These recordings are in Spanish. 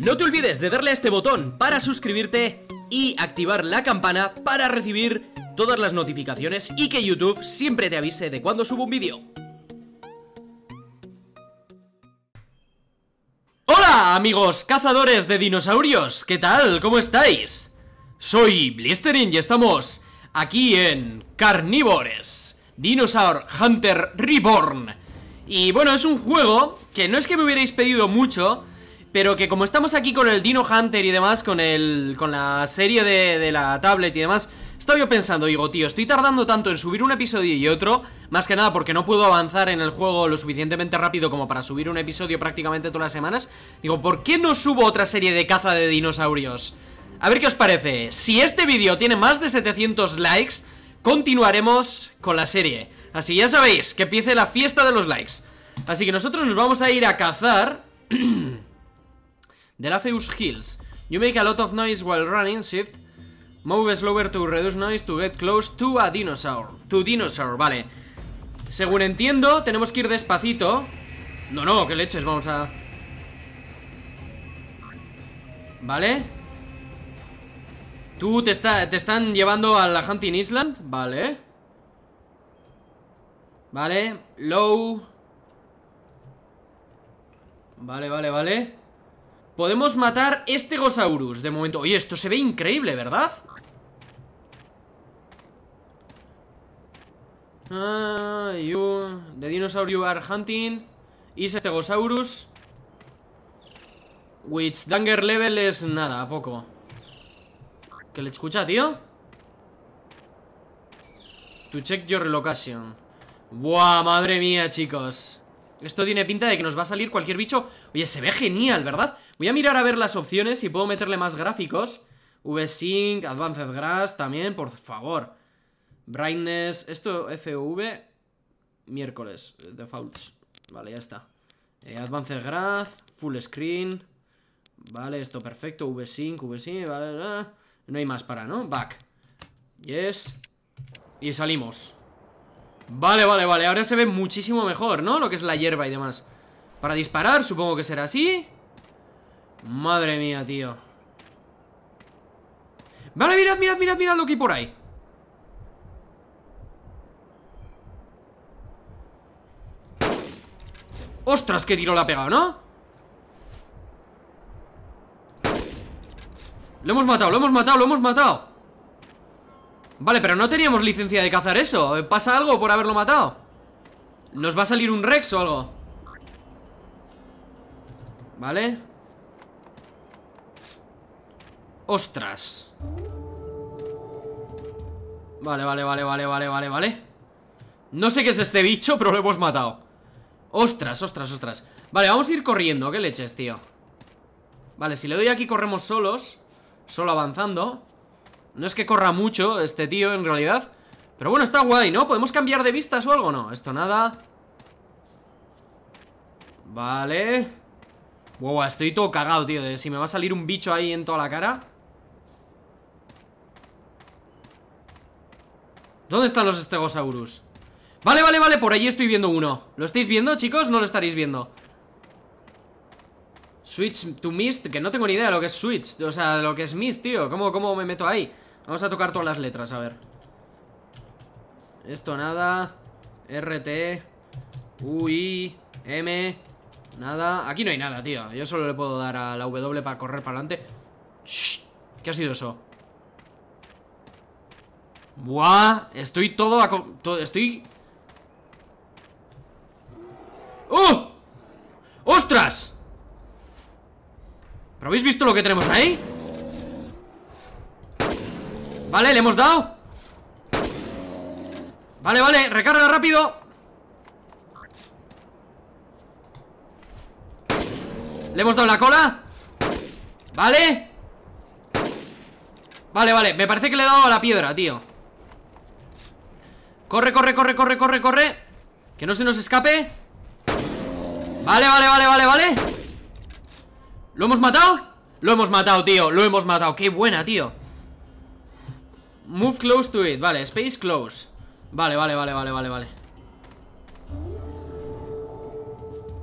No te olvides de darle a este botón para suscribirte y activar la campana para recibir todas las notificaciones y que YouTube siempre te avise de cuando subo un vídeo. ¡Hola amigos cazadores de dinosaurios! ¿Qué tal? ¿Cómo estáis? Soy Blistering y estamos aquí en Carnivores Dinosaur Hunter Reborn Y bueno, es un juego que no es que me hubierais pedido mucho pero que como estamos aquí con el Dino Hunter y demás, con el con la serie de, de la tablet y demás, estaba yo pensando, digo, tío, estoy tardando tanto en subir un episodio y otro, más que nada porque no puedo avanzar en el juego lo suficientemente rápido como para subir un episodio prácticamente todas las semanas. Digo, ¿por qué no subo otra serie de caza de dinosaurios? A ver qué os parece. Si este vídeo tiene más de 700 likes, continuaremos con la serie. Así ya sabéis, que empiece la fiesta de los likes. Así que nosotros nos vamos a ir a cazar... la Aceus Hills. You make a lot of noise while running, shift. Move slower to reduce noise to get close to a dinosaur. To dinosaur, vale. Según entiendo, tenemos que ir despacito. No, no, que leches, vamos a... Vale. Tú te, te están llevando a la Hunting Island. Vale. Vale. Low. Vale, vale, vale. Podemos matar este Gosaurus de momento. Oye, esto se ve increíble, ¿verdad? Ah, you, the dinosaur you are hunting is este gosaurus. Which danger level es nada, ¿a poco? ¿Que le escucha, tío? To check your location Buah, madre mía, chicos Esto tiene pinta de que nos va a salir cualquier bicho Oye, se ve genial, ¿verdad? Voy a mirar a ver las opciones, si puedo meterle más gráficos. VSync, Advanced Grass también, por favor. Brightness, esto FV, miércoles, eh, defaults. Vale, ya está. Eh, Advanced Grass, Full Screen. Vale, esto perfecto. VSync, VSync, vale. vale. No hay más para, ¿no? Back. Yes. Y salimos. Vale, vale, vale. Ahora se ve muchísimo mejor, ¿no? Lo que es la hierba y demás. Para disparar, supongo que será así. Madre mía, tío Vale, mirad, mirad, mirad, mirad lo que hay por ahí ¡Ostras, qué tiro le ha pegado, ¿no? Lo hemos matado, lo hemos matado, lo hemos matado Vale, pero no teníamos licencia de cazar eso ¿Pasa algo por haberlo matado? ¿Nos va a salir un Rex o algo? Vale Ostras Vale, vale, vale, vale, vale, vale, vale No sé qué es este bicho, pero lo hemos matado Ostras, ostras, ostras Vale, vamos a ir corriendo, qué leches, tío Vale, si le doy aquí corremos solos Solo avanzando No es que corra mucho este tío en realidad Pero bueno, está guay, ¿no? ¿Podemos cambiar de vistas o algo? No, esto nada Vale Wow, estoy todo cagado, tío de Si me va a salir un bicho ahí en toda la cara ¿Dónde están los Stegosaurus? Vale, vale, vale, por allí estoy viendo uno ¿Lo estáis viendo, chicos? No lo estaréis viendo Switch to Mist, que no tengo ni idea de lo que es Switch O sea, lo que es Mist, tío ¿Cómo, cómo me meto ahí? Vamos a tocar todas las letras, a ver Esto nada RT Ui M Nada, aquí no hay nada, tío Yo solo le puedo dar a la W para correr para adelante ¿Qué ha sido eso? Buah, estoy todo, a Estoy... ¡Oh! ¡Ostras! ¿Pero habéis visto lo que tenemos ahí? Vale, le hemos dado Vale, vale, recarga rápido Le hemos dado la cola Vale Vale, vale, me parece que le he dado a la piedra, tío Corre, corre, corre, corre, corre, corre Que no se nos escape Vale, vale, vale, vale, vale ¿Lo hemos matado? Lo hemos matado, tío, lo hemos matado Qué buena, tío Move close to it, vale, space close Vale, vale, vale, vale, vale, vale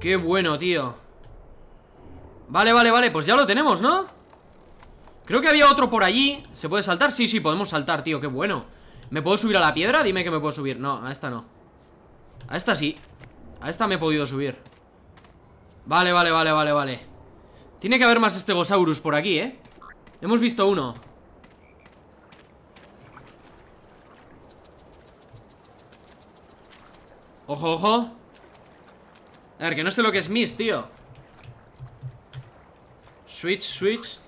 Qué bueno, tío Vale, vale, vale, pues ya lo tenemos, ¿no? Creo que había otro por allí ¿Se puede saltar? Sí, sí, podemos saltar, tío, qué bueno ¿Me puedo subir a la piedra? Dime que me puedo subir No, a esta no A esta sí A esta me he podido subir Vale, vale, vale, vale, vale Tiene que haber más Stegosaurus por aquí, ¿eh? Hemos visto uno Ojo, ojo A ver, que no sé lo que es miss, tío Switch, switch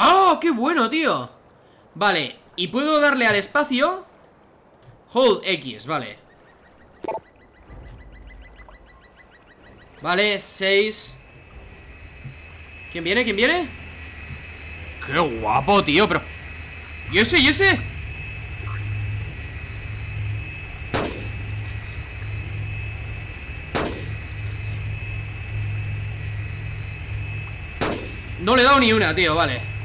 Ah, qué bueno, tío! Vale, y puedo darle al espacio Hold X, vale Vale, 6 ¿Quién viene? ¿Quién viene? ¡Qué guapo, tío! Pero... ¿Y ese? ¿Y ese? No le he dado ni una, tío, vale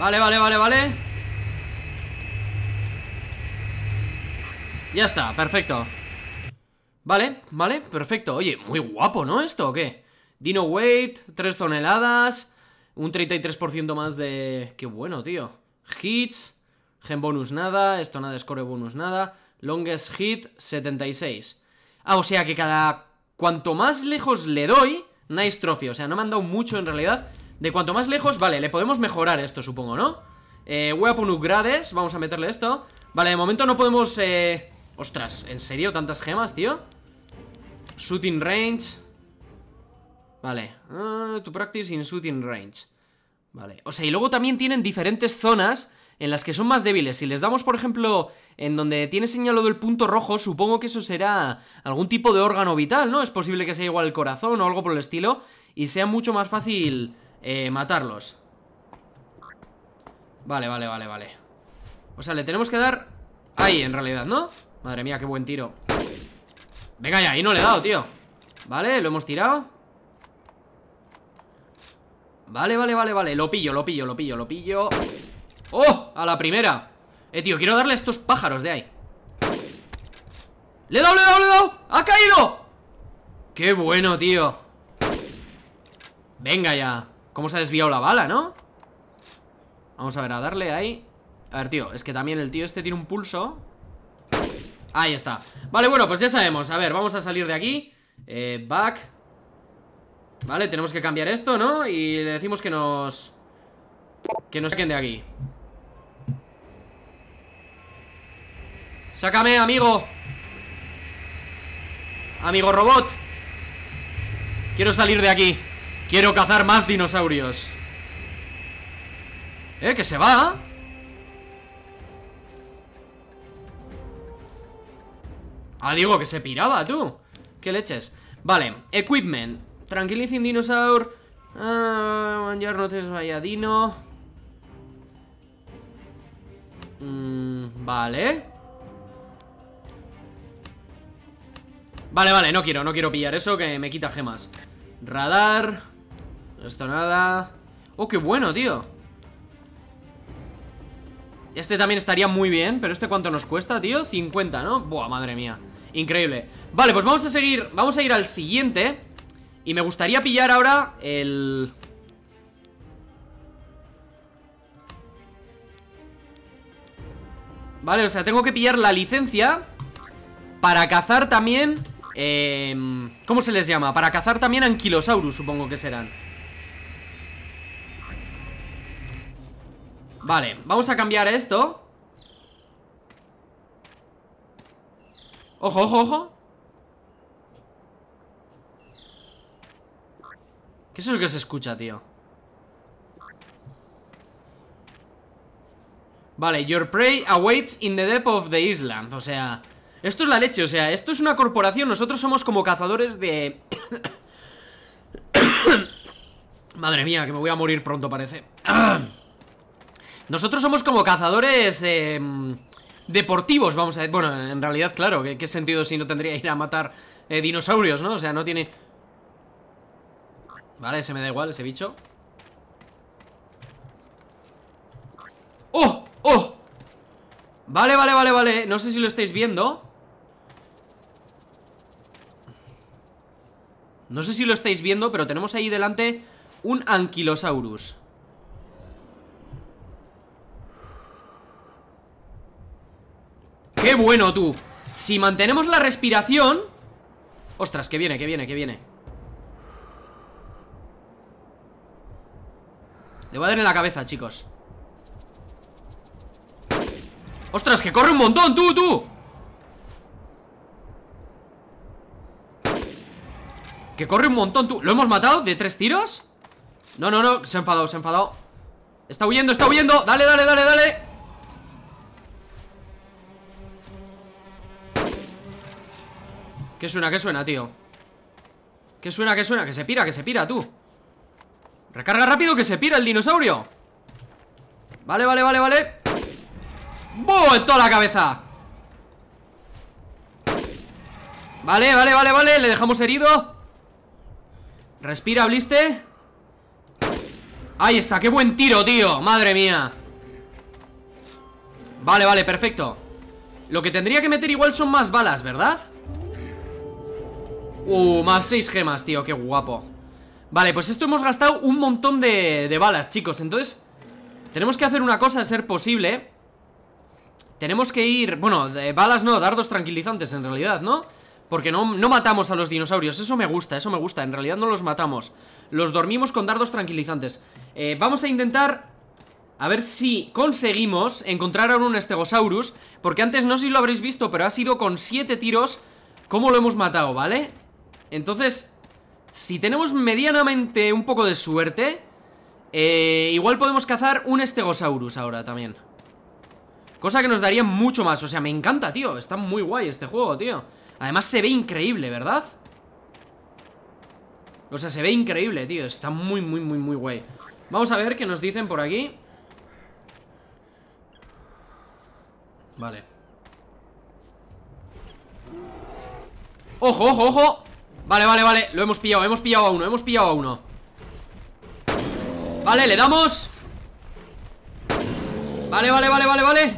Vale, vale, vale, vale Ya está, perfecto Vale, vale, perfecto Oye, muy guapo, ¿no? ¿Esto o qué? Dino weight, 3 toneladas Un 33% más de... Qué bueno, tío Hits, gen bonus nada Esto nada, score bonus nada Longest hit, 76 Ah, o sea que cada... Cuanto más lejos le doy Nice trophy, o sea, no me han dado mucho en realidad de cuanto más lejos, vale, le podemos mejorar esto, supongo, ¿no? Eh, weapon upgrades, vamos a meterle esto Vale, de momento no podemos, eh... Ostras, ¿en serio tantas gemas, tío? Shooting range Vale uh, ah, To practice in shooting range Vale, o sea, y luego también tienen diferentes zonas en las que son más débiles. Si les damos, por ejemplo, en donde tiene señalado el punto rojo, supongo que eso será algún tipo de órgano vital, ¿no? Es posible que sea igual el corazón o algo por el estilo, y sea mucho más fácil eh, matarlos Vale, vale, vale, vale O sea, le tenemos que dar ahí, en realidad, ¿no? Madre mía, qué buen tiro Venga ya, ahí no le he dado, tío Vale, lo hemos tirado Vale, vale, vale, vale Lo pillo, lo pillo, lo pillo, lo pillo ¡Oh! A la primera Eh, tío, quiero darle a estos pájaros de ahí ¡Le he dado, le he dado, le he dado! ¡Ha caído! ¡Qué bueno, tío! Venga ya Cómo se ha desviado la bala, ¿no? Vamos a ver, a darle ahí A ver, tío, es que también el tío este tiene un pulso Ahí está Vale, bueno, pues ya sabemos, a ver, vamos a salir de aquí Eh, back Vale, tenemos que cambiar esto, ¿no? Y le decimos que nos... Que nos saquen de aquí Sácame, amigo Amigo robot Quiero salir de aquí Quiero cazar más dinosaurios Eh, que se va Ah, digo, que se piraba, tú Qué leches Vale, equipment Tranquilizing dinosaur Ah, no te vaya dino mm, Vale Vale, vale, no quiero, no quiero pillar eso que me quita gemas Radar esto nada Oh, qué bueno, tío Este también estaría muy bien Pero este cuánto nos cuesta, tío 50, ¿no? Buah, madre mía Increíble Vale, pues vamos a seguir Vamos a ir al siguiente Y me gustaría pillar ahora El... Vale, o sea, tengo que pillar la licencia Para cazar también eh, ¿Cómo se les llama? Para cazar también anquilosaurus, supongo que serán Vale, vamos a cambiar esto Ojo, ojo, ojo ¿Qué es eso que se escucha, tío? Vale, your prey awaits in the depth of the island O sea, esto es la leche, o sea, esto es una corporación Nosotros somos como cazadores de... Madre mía, que me voy a morir pronto parece Nosotros somos como cazadores eh, deportivos, vamos a decir. Bueno, en realidad, claro, ¿qué, ¿qué, sentido si no tendría ir a matar eh, dinosaurios, no? O sea, no tiene... Vale, se me da igual ese bicho. ¡Oh! ¡Oh! Vale, vale, vale, vale. No sé si lo estáis viendo. No sé si lo estáis viendo, pero tenemos ahí delante un anquilosaurus. ¡Qué bueno, tú! Si mantenemos la respiración... Ostras, que viene, que viene, que viene Le voy a dar en la cabeza, chicos ¡Ostras, que corre un montón, tú, tú! Que corre un montón, tú ¿Lo hemos matado de tres tiros? No, no, no, se ha enfadado, se ha enfadado Está huyendo, está huyendo Dale, dale, dale, dale ¿Qué suena? que suena, tío? ¿Qué suena? que suena? Que se pira, que se pira, tú Recarga rápido que se pira el dinosaurio Vale, vale, vale, vale ¡Buah! En toda la cabeza Vale, vale, vale, vale Le dejamos herido Respira, Bliste Ahí está, qué buen tiro, tío Madre mía Vale, vale, perfecto Lo que tendría que meter igual son más balas, ¿verdad? Uh, más seis gemas, tío, qué guapo Vale, pues esto hemos gastado un montón de, balas, chicos Entonces, tenemos que hacer una cosa de ser posible Tenemos que ir, bueno, de balas no, dardos tranquilizantes en realidad, ¿no? Porque no, no matamos a los dinosaurios, eso me gusta, eso me gusta En realidad no los matamos Los dormimos con dardos tranquilizantes eh, Vamos a intentar a ver si conseguimos encontrar a un estegosaurus, Porque antes no sé si lo habréis visto, pero ha sido con 7 tiros Cómo lo hemos matado, ¿vale? Entonces, si tenemos medianamente un poco de suerte, eh, igual podemos cazar un estegosaurus ahora también. Cosa que nos daría mucho más. O sea, me encanta, tío. Está muy guay este juego, tío. Además se ve increíble, ¿verdad? O sea, se ve increíble, tío. Está muy, muy, muy, muy guay. Vamos a ver qué nos dicen por aquí. Vale. ¡Ojo, ojo, ojo! Vale, vale, vale, lo hemos pillado, hemos pillado a uno, hemos pillado a uno Vale, le damos Vale, vale, vale, vale, vale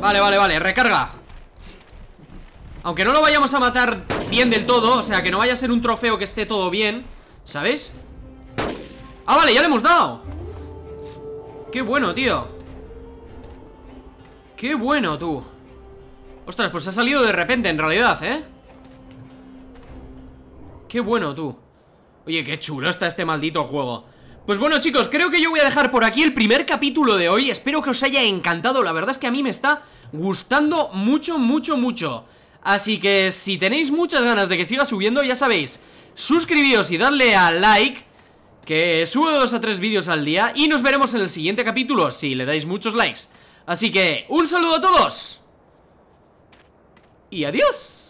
Vale, vale, vale, recarga Aunque no lo vayamos a matar bien del todo O sea, que no vaya a ser un trofeo que esté todo bien ¿Sabes? Ah, vale, ya le hemos dado Qué bueno, tío Qué bueno, tú Ostras, pues ha salido de repente en realidad, ¿eh? Qué bueno, tú Oye, qué chulo está este maldito juego pues bueno chicos, creo que yo voy a dejar por aquí el primer capítulo de hoy Espero que os haya encantado, la verdad es que a mí me está gustando mucho, mucho, mucho Así que si tenéis muchas ganas de que siga subiendo, ya sabéis Suscribíos y dadle a like Que subo dos a tres vídeos al día Y nos veremos en el siguiente capítulo si le dais muchos likes Así que, un saludo a todos y adiós.